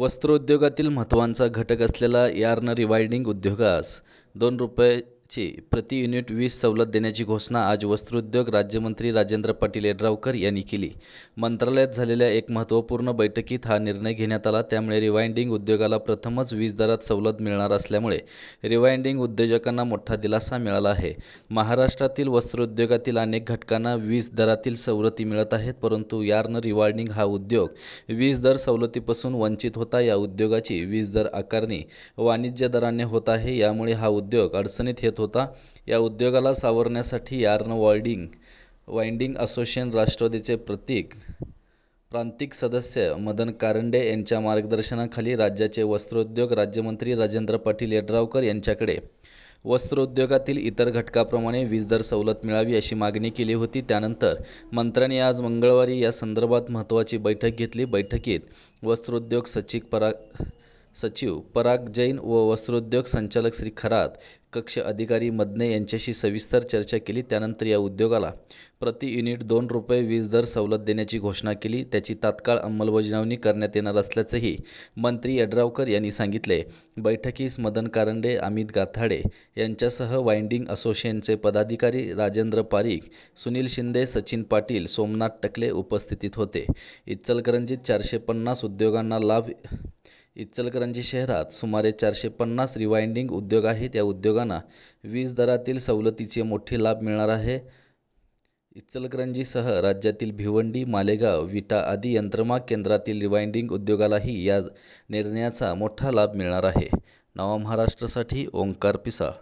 वस्त्रोद्योगातील महत्त्वाचा घटक असलेला यार्न रिवायडिंग उद्योगास दोन रुपये चे प्रति युनिट वीस सवलत देण्याची घोषणा आज वस्त्रोद्योग राज्यमंत्री राजेंद्र पाटील यड्रावकर यांनी केली मंत्रालयात झालेल्या एक महत्त्वपूर्ण बैठकीत हा निर्णय घेण्यात आला त्यामुळे रिवाइंडिंग उद्योगाला प्रथमच वीज दरात सवलत मिळणार असल्यामुळे रिवाइंडिंग उद्योजकांना मोठा दिलासा मिळाला आहे महाराष्ट्रातील वस्त्रोद्योगातील अनेक घटकांना वीज दरातील सवलती मिळत आहेत परंतु यार्न रिवाइंडिंग हा उद्योग वीज दर सवलतीपासून वंचित होता या उद्योगाची वीज दर आकारणी वाणिज्य दराने होत आहे यामुळे हा उद्योग अडचणीत येतो होता या उद्योगाला सावरण्यासाठी यार्न वॉर्डिंग वाइंडिंग असोसिएशन राष्ट्रवादीचे प्रतीक प्रांतिक सदस्य मदन कारंडे यांच्या मार्गदर्शनाखाली राज्याचे वस्त्रोद्योग राज्यमंत्री राजेंद्र पाटील यड्रावकर यांच्याकडे वस्त्रोद्योगातील इतर घटकाप्रमाणे वीजदर सवलत मिळावी अशी मागणी केली होती त्यानंतर मंत्र्यांनी आज मंगळवारी या संदर्भात महत्त्वाची बैठक घेतली बैठकीत वस्त्रोद्योग सचिव परा सचिव पराग जैन व वस्त्रोद्योग संचालक श्री खरात कक्ष अधिकारी मदने यांच्याशी सविस्तर चर्चा केली त्यानंतर या उद्योगाला प्रति युनिट दोन रुपये वीज दर सवलत देण्याची घोषणा केली त्याची तात्काळ अंमलबजावणी करण्यात येणार असल्याचंही मंत्री यड्रावकर यांनी सांगितले बैठकीस मदन कारंडे अमित गाथाडे यांच्यासह वाइंडिंग असोसिएशनचे पदाधिकारी राजेंद्र पारीख सुनील शिंदे सचिन पाटील सोमनाथ टकले उपस्थितीत होते इचलकरंजीत चारशे पन्नास उद्योगांना लाभ इचलकरंजी शहरात सुमारे चारशे पन्नास रिवाइंडिंग उद्योग आहेत या उद्योगांना वीज दरातील सवलतीचे मोठे लाभ मिळणार आहे इचलकरंजीसह राज्यातील भिवंडी मालेगाव विटा आदी यंत्रमाग केंद्रातील रिवाइंडिंग उद्योगालाही या निर्णयाचा मोठा लाभ मिळणार आहे नवा महाराष्ट्रासाठी ओंकार पिसाळ